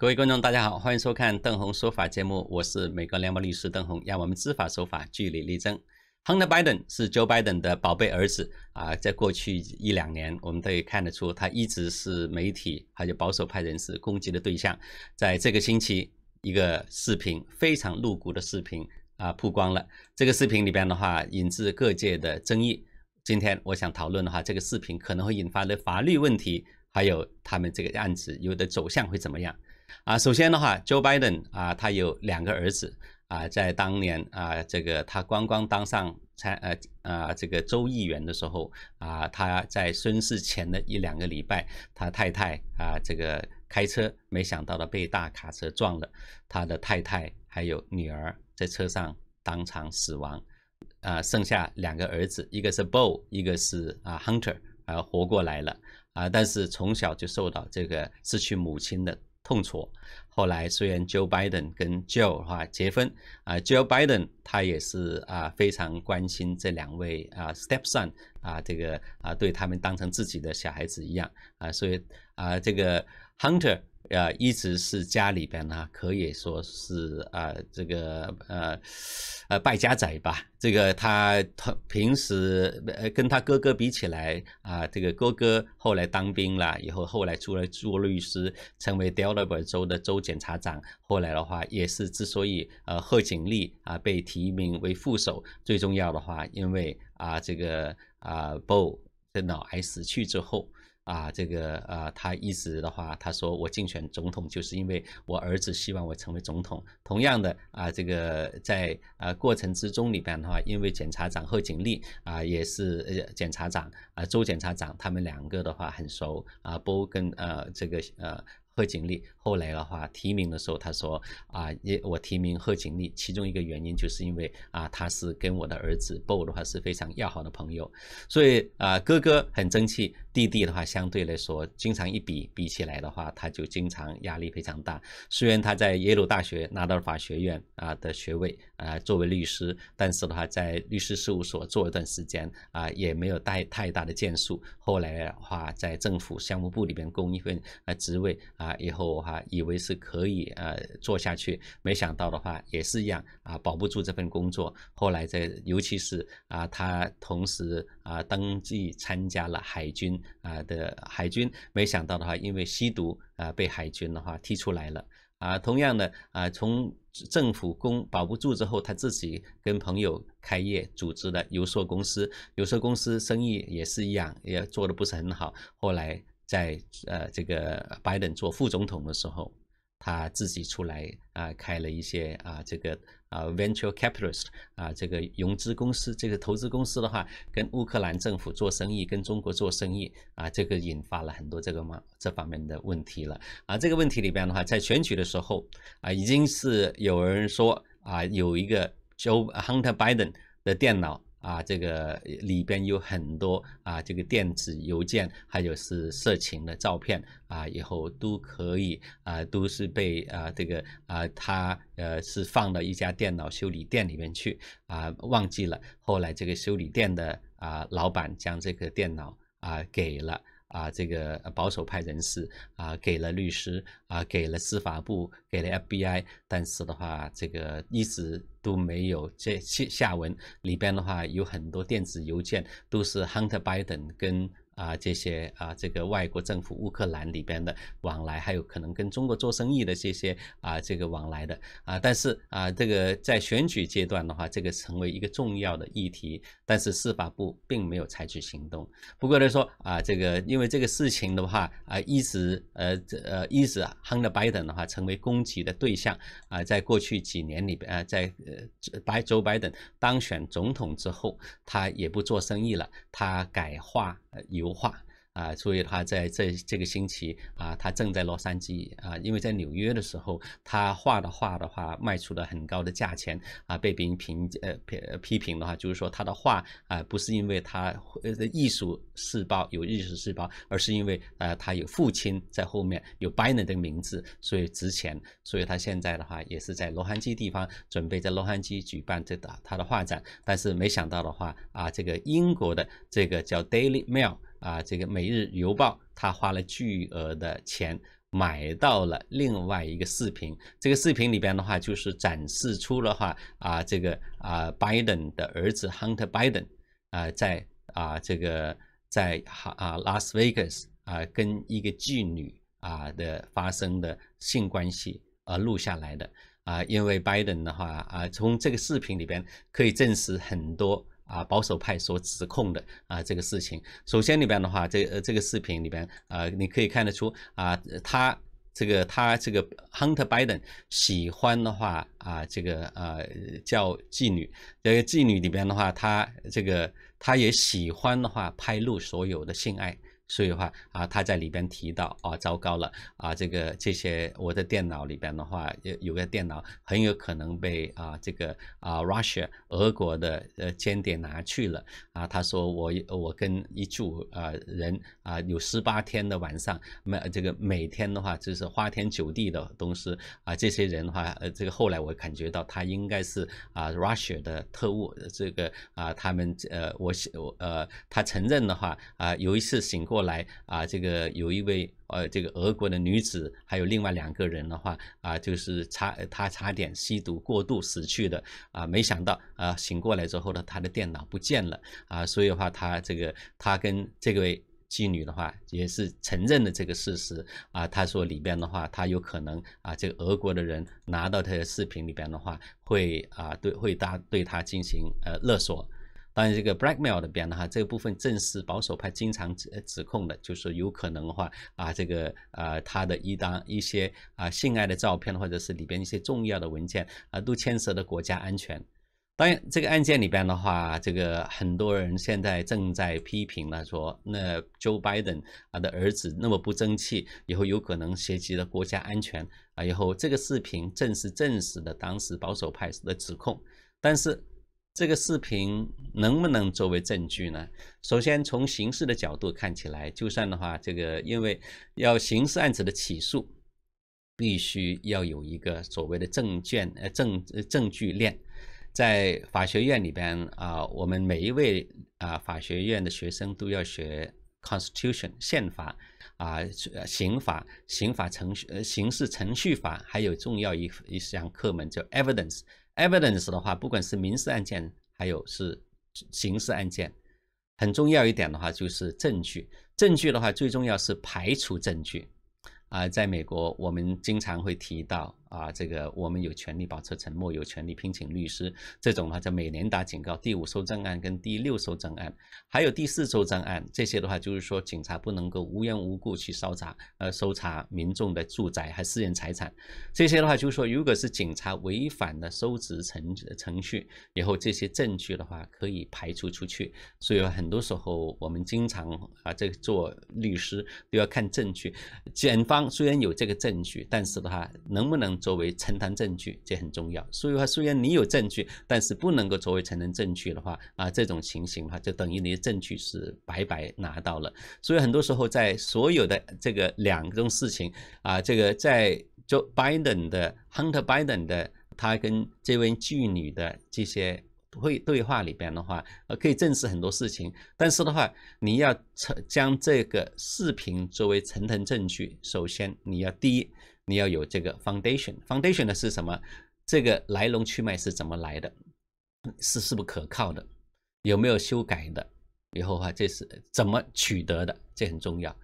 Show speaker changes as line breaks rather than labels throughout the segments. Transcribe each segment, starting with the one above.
各位观众，大家好，欢迎收看邓红说法节目，我是美国联邦律师邓红，让我们知法守法，据理力争。Hunter Biden 是 Joe Biden 的宝贝儿子啊，在过去一两年，我们可以看得出他一直是媒体还有保守派人士攻击的对象。在这个星期，一个视频非常露骨的视频啊，曝光了。这个视频里边的话，引致各界的争议。今天我想讨论的话，这个视频可能会引发的法律问题，还有他们这个案子有的走向会怎么样？啊，首先的话，Joe Biden 啊，他有两个儿子啊，在当年啊，这个他刚刚当上参呃啊这个州议员的时候啊，他在孙世前的一两个礼拜，他太太啊这个开车，没想到的被大卡车撞了，他的太太还有女儿在车上当场死亡，啊，剩下两个儿子，一个是 Bo，一个是啊 Hunter，啊活过来了啊，但是从小就受到这个失去母亲的。痛楚。后来虽然 Joe Biden 跟 Joe 哈结婚啊，Joe Biden 他也是啊非常关心这两位啊 stepson 啊这个啊对他们当成自己的小孩子一样啊，所以啊这个 Hunter。呃，一直是家里边呢，可以说是啊，这个呃，呃，败家仔吧。这个他他平时呃跟他哥哥比起来啊，这个哥哥后来当兵了，以后后来出来做律师，成为 Delaware 州的州检察长。后来的话，也是之所以呃贺锦丽啊被提名为副手，最重要的话，因为啊这个啊，Bo 的脑癌死去之后。啊，这个啊，他一直的话，他说我竞选总统就是因为我儿子希望我成为总统。同样的啊，这个在啊过程之中里边的话，因为检察长贺锦丽啊也是呃检察长啊，周检察长，他们两个的话很熟啊。波跟呃这个呃贺锦丽后来的话提名的时候，他说啊，也我提名贺锦丽，其中一个原因就是因为啊，他是跟我的儿子波尔的话是非常要好的朋友，所以啊，哥哥很争气。弟弟的话，相对来说，经常一比比起来的话，他就经常压力非常大。虽然他在耶鲁大学拿到法学院啊的学位啊，作为律师，但是的话，在律师事务所做一段时间啊，也没有带太大的建树。后来的话，在政府项目部里面供一份呃职位啊，以后哈、以为是可以呃做下去，没想到的话也是一样啊，保不住这份工作。后来在，尤其是啊，他同时啊登记参加了海军。啊的海军没想到的话，因为吸毒啊被海军的话踢出来了。啊，同样的啊，从政府公保不住之后，他自己跟朋友开业组织的游说公司，游说公司生意也是一样，也做的不是很好。后来在呃这个拜登做副总统的时候。啊自己出来啊，开了一些啊，这个啊，venture capitalist 啊，这个融资公司，这个投资公司的话，跟乌克兰政府做生意，跟中国做生意啊，这个引发了很多这个嘛这方面的问题了。啊，这个问题里边的话，在选举的时候啊，已经是有人说啊，有一个 Joe Hunter Biden 的电脑。啊，这个里边有很多啊，这个电子邮件，还有是色情的照片啊，以后都可以啊，都是被啊，这个啊，他呃是放到一家电脑修理店里面去啊，忘记了，后来这个修理店的啊老板将这个电脑啊给了。啊，这个保守派人士啊，给了律师啊，给了司法部，给了 FBI，但是的话，这个一直都没有。这下下文里边的话，有很多电子邮件，都是 Hunter Biden 跟。啊，这些啊，这个外国政府乌克兰里边的往来，还有可能跟中国做生意的这些啊，这个往来的啊，但是啊，这个在选举阶段的话，这个成为一个重要的议题。但是司法部并没有采取行动。不过来说啊，这个因为这个事情的话啊，一直呃这呃一直亨德拜登的话成为攻击的对象啊，在过去几年里边啊，在呃白州 e n 当选总统之后，他也不做生意了，他改呃、由。油画啊，所以他在这这个星期啊，他正在洛杉矶啊，因为在纽约的时候，他画的画的话，卖出了很高的价钱啊，被别人评呃批批评的话，就是说他的画啊，不是因为他呃艺术细胞有艺术细胞，而是因为呃他有父亲在后面有 Bainer 的名字，所以值钱，所以他现在的话也是在洛杉矶地方准备在洛杉矶举办这个他的画展，但是没想到的话啊，这个英国的这个叫 Daily Mail。啊，这个《每日邮报》他花了巨额的钱买到了另外一个视频，这个视频里边的话就是展示出了话啊，这个啊，拜登的儿子 Hunter Biden 啊，在啊这个在哈啊 Las Vegas 啊跟一个妓女啊的发生的性关系而录下来的啊，因为拜登的话啊，从这个视频里边可以证实很多。啊，保守派所指控的啊这个事情，首先里边的话，这呃这个视频里边啊，你可以看得出啊，他这个他这个 Hunter Biden 喜欢的话啊，这个啊叫妓女，这个妓女里边的话，他这个他也喜欢的话拍录所有的性爱。所以的话啊，他在里边提到啊，糟糕了啊，这个这些我的电脑里边的话有有个电脑很有可能被啊这个啊 Russia 俄国的呃间谍拿去了啊。他说我我跟一组啊人啊有十八天的晚上每这个每天的话就是花天酒地的东西啊。这些人的话呃这个后来我感觉到他应该是啊 Russia 的特务这个啊他们呃我我呃他承认的话啊有一次醒过。后来啊，这个有一位呃，这个俄国的女子，还有另外两个人的话啊，就是差他差点吸毒过度死去的啊，没想到啊，醒过来之后呢，他的电脑不见了啊，所以的话，他这个他跟这位妓女的话也是承认了这个事实啊，他说里边的话，他有可能啊，这个俄国的人拿到他的视频里边的话，会啊对会对他进行呃勒索。当然，这个 blackmail 的边的话，这个部分正是保守派经常指指控的，就是有可能的话，啊，这个啊，他的一张一些啊性爱的照片，或者是里边一些重要的文件啊，都牵涉的国家安全。当然，这个案件里边的话，这个很多人现在正在批评了，说那 Joe Biden 啊的儿子那么不争气，以后有可能涉及了国家安全啊，以后这个视频正是证实的当时保守派的指控，但是。这个视频能不能作为证据呢？首先从刑事的角度看起来，就算的话，这个因为要刑事案子的起诉，必须要有一个所谓的证券呃证证据链。在法学院里边啊，我们每一位啊法学院的学生都要学 constitution 宪法啊刑法刑法程序刑事程序法，还有重要一一项课门叫 evidence。Evidence 的话，不管是民事案件，还有是刑事案件，很重要一点的话就是证据。证据的话，最重要是排除证据。啊，在美国，我们经常会提到。啊，这个我们有权利保持沉默，有权利聘请律师。这种的话叫美年达警告第五收证案跟第六收证案，还有第四搜证案，这些的话就是说，警察不能够无缘无故去搜查，呃，搜查民众的住宅和私人财产。这些的话就是说，如果是警察违反的收执程程序，以后这些证据的话可以排除出去。所以很多时候我们经常啊，这做律师都要看证据。检方虽然有这个证据，但是的话能不能？作为呈堂证据，这很重要。所以话，虽然你有证据，但是不能够作为呈堂证据的话，啊，这种情形话，就等于你的证据是白白拿到了。所以很多时候，在所有的这个两种事情啊，这个在 Biden 的 Hunter Biden 的他跟这位妓女的这些会对话里边的话，呃，可以证实很多事情。但是的话，你要将这个视频作为呈堂证据，首先你要第一。你要有这个 foundation，foundation 呢是什么？这个来龙去脉是怎么来的？是是不可靠的？有没有修改的？以后哈，这是怎么取得的？这很重要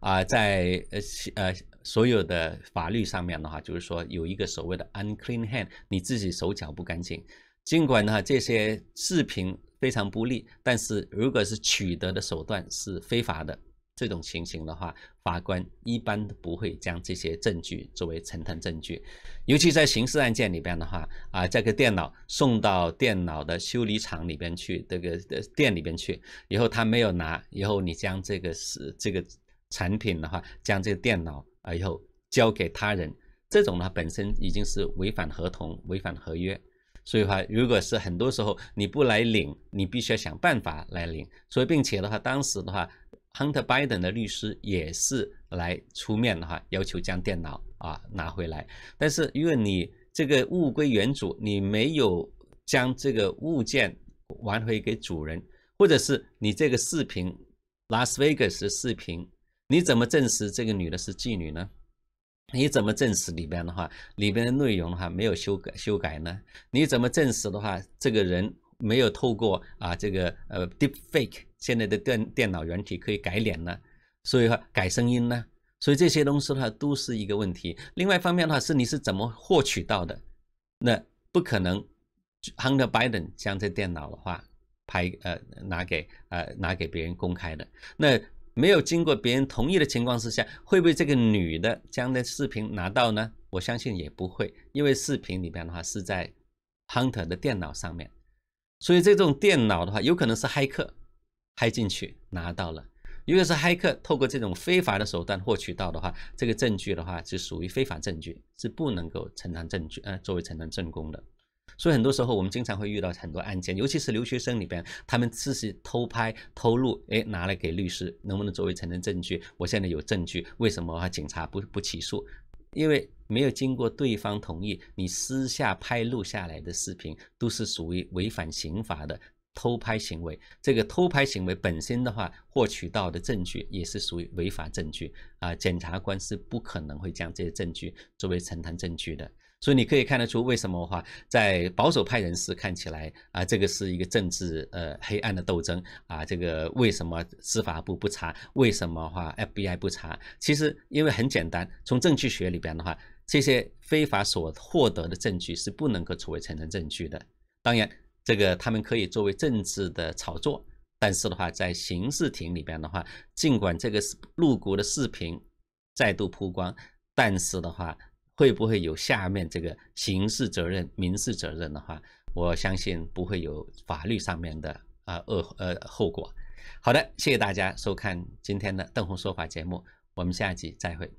啊！在呃呃所有的法律上面的话，就是说有一个所谓的 unclean hand，你自己手脚不干净。尽管呢这些视频非常不利，但是如果是取得的手段是非法的。这种情形的话，法官一般不会将这些证据作为承担证据，尤其在刑事案件里边的话，啊，这个电脑送到电脑的修理厂里边去，这个店里边去以后，他没有拿以后，你将这个是这个产品的话，将这个电脑啊以后交给他人，这种呢本身已经是违反合同、违反合约，所以话，如果是很多时候你不来领，你必须要想办法来领，所以并且的话，当时的话。Hunter Biden 的律师也是来出面的话，要求将电脑啊拿回来。但是，因为你这个物归原主，你没有将这个物件还回给主人，或者是你这个视频 Las Vegas 视频，你怎么证实这个女的是妓女呢？你怎么证实里边的话，里边的内容的话没有修改修改呢？你怎么证实的话，这个人？没有透过啊，这个呃，deep fake 现在的电电脑软体可以改脸呢，所以话改声音呢，所以这些东西的话都是一个问题。另外一方面的话是你是怎么获取到的？那不可能，Hunter Biden 将这电脑的话拍呃拿给呃拿给别人公开的，那没有经过别人同意的情况之下，会不会这个女的将那视频拿到呢？我相信也不会，因为视频里边的话是在 Hunter 的电脑上面。所以这种电脑的话，有可能是黑客，h 进去拿到了。如果是黑客透过这种非法的手段获取到的话，这个证据的话是属于非法证据，是不能够承担证据，呃，作为承担证供的。所以很多时候我们经常会遇到很多案件，尤其是留学生里边，他们自己偷拍偷录，哎，拿来给律师，能不能作为承认证据？我现在有证据，为什么警察不不起诉？因为没有经过对方同意，你私下拍录下来的视频都是属于违反刑法的偷拍行为。这个偷拍行为本身的话，获取到的证据也是属于违法证据啊。检察官是不可能会将这些证据作为呈堂证据的。所以你可以看得出，为什么话，在保守派人士看起来啊，这个是一个政治呃黑暗的斗争啊，这个为什么司法部不查？为什么话 FBI 不查？其实因为很简单，从证据学里边的话，这些非法所获得的证据是不能够作为成人证据的。当然，这个他们可以作为政治的炒作，但是的话，在刑事庭里边的话，尽管这个是录骨的视频再度曝光，但是的话。会不会有下面这个刑事责任、民事责任的话，我相信不会有法律上面的啊恶呃后果。好的，谢谢大家收看今天的邓红说法节目，我们下集再会。